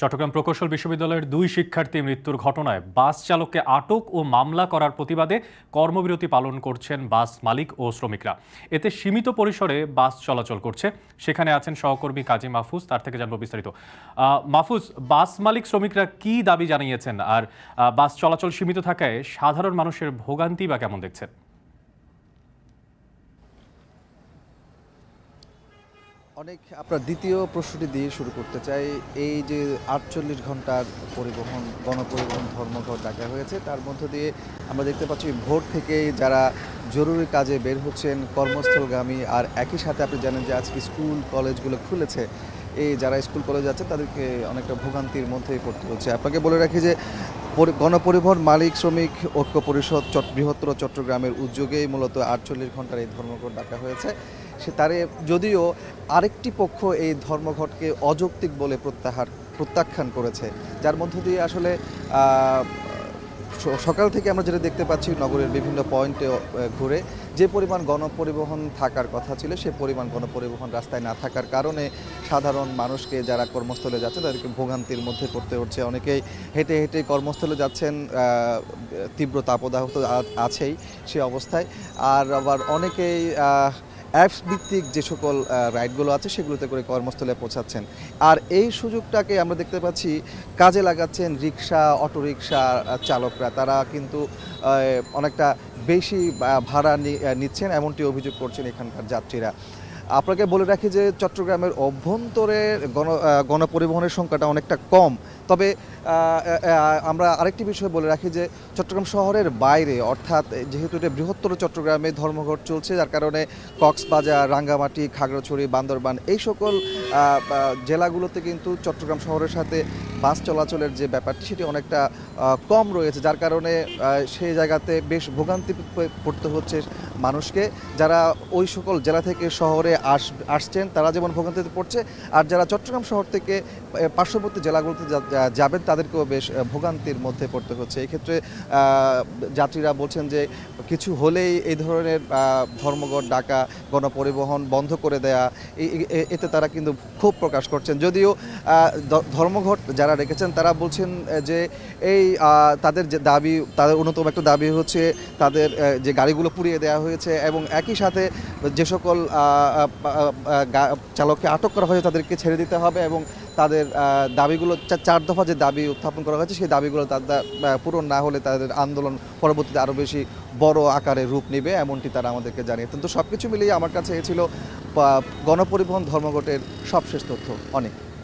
চট্টগ্রাম প্রকৌশল বিশ্ববিদ্যালয়ের দুই শিক্ষার্থী মৃত্যুর ঘটনায় বাস চালককে আটক ও মামলা করার প্রতিবাদে কর্মবিরতি পালন করছেন বাস মালিক ও শ্রমিকরা এতে সীমিত পরিসরে বাস চলাচল করছে সেখানে আছেন সহকর্মী কাজী মাহফুজ তার থেকে জানবো বিস্তারিত মাহফুজ বাস মালিক শ্রমিকরা কি দাবি জানিয়েছেন আর বাস চলাচল সীমিত থাকায় সাধারণ মানুষের ভোগান্তি বা কেমন দেখছেন অনেক আপনার দ্বিতীয় প্রশ্নটি দিয়ে শুরু করতে চাই এই যে আটচল্লিশ ঘন্টার পরিবহন গণপরিবহন ধর্মঘট ডাকা হয়েছে তার মধ্য দিয়ে আমরা দেখতে পাচ্ছি ভোর থেকে যারা জরুরি কাজে বের হচ্ছেন কর্মস্থলগামী আর একই সাথে আপনি জানেন যে আজকে স্কুল কলেজগুলো খুলেছে এই যারা স্কুল কলেজ আছে তাদেরকে অনেকটা ভোগান্তির মধ্যেই পড়তে হচ্ছে আপনাকে বলে রাখি যে গণপরিবহন মালিক শ্রমিক ঐক্য পরিষদ বৃহত্তর চট্টগ্রামের উদ্যোগেই মূলত আটচল্লিশ ঘন্টার এই ধর্মঘট ডাকা হয়েছে সে তারে যদিও আরেকটি পক্ষ এই ধর্মঘটকে অযৌক্তিক বলে প্রত্যাহার প্রত্যাখ্যান করেছে যার মধ্য দিয়ে আসলে সকাল থেকে আমরা যেটা দেখতে পাচ্ছি নগরের বিভিন্ন পয়েন্টে ঘুরে যে পরিমাণ গণপরিবহন থাকার কথা ছিল সে পরিমাণ গণপরিবহন রাস্তায় না থাকার কারণে সাধারণ মানুষকে যারা কর্মস্থলে যাচ্ছে তাদেরকে ভোগান্তির মধ্যে পড়তে হচ্ছে অনেকেই হেঁটে হেঁটে কর্মস্থলে যাচ্ছেন তীব্র তাপদাহ তো আছেই সে অবস্থায় আর আবার অনেকেই অ্যাপস ভিত্তিক যে সকল রাইডগুলো আছে সেগুলোতে করে কর্মস্থলে পৌঁছাচ্ছেন আর এই সুযোগটাকে আমরা দেখতে পাচ্ছি কাজে লাগাচ্ছেন রিক্সা অটোরিক্সা চালকরা তারা কিন্তু অনেকটা বেশি ভাড়া নিচ্ছেন এমনটি অভিযোগ করছেন এখানকার যাত্রীরা আপনাকে বলে রাখি যে চট্টগ্রামের অভ্যন্তরে গণ গণপরিবহনের সংখ্যাটা অনেকটা কম তবে আমরা আরেকটি বিষয় বলে রাখি যে চট্টগ্রাম শহরের বাইরে অর্থাৎ যেহেতু এটা বৃহত্তর চট্টগ্রামে ধর্মঘট চলছে যার কারণে কক্সবাজার রাঙ্গামাটি খাগড়াছড়ি বান্দরবান এই সকল জেলাগুলোতে কিন্তু চট্টগ্রাম শহরের সাথে বাস চলাচলের যে ব্যাপারটি সেটি অনেকটা কম রয়েছে যার কারণে সেই জায়গাতে বেশ ভোগান্তি পড়তে হচ্ছে মানুষকে যারা ওই সকল জেলা থেকে শহরে আস আসছেন তারা যেমন ভোগান্তিতে পড়ছে আর যারা চট্টগ্রাম শহর থেকে পার্শ্ববর্তী জেলাগুলোতে যাবেন তাদেরকেও বেশ ভোগান্তির মধ্যে পড়তে হচ্ছে এক্ষেত্রে যাত্রীরা বলছেন যে কিছু হলেই এই ধরনের ধর্মঘট ডাকা গণপরিবহন বন্ধ করে দেয়া এতে তারা কিন্তু ক্ষোভ প্রকাশ করছেন যদিও ধর্মঘট যারা যারা রেখেছেন তারা বলছেন যে এই তাদের যে দাবি তাদের অন্যতম একটা দাবি হচ্ছে তাদের যে গাড়িগুলো পুড়িয়ে দেওয়া হয়েছে এবং একই সাথে যে সকল চালককে আটক করা হয়েছে তাদেরকে ছেড়ে দিতে হবে এবং তাদের দাবিগুলো চার দফা যে দাবি উত্থাপন করা হয়েছে সেই দাবিগুলো তাদের পূরণ না হলে তাদের আন্দোলন পরবর্তীতে আরও বেশি বড় আকারে রূপ নেবে এমনটি তারা আমাদেরকে জানিয়ে কিন্তু সব কিছু মিলিয়ে আমার কাছে এ ছিল গণপরিবহন ধর্মঘটের সবশেষ তথ্য অনেক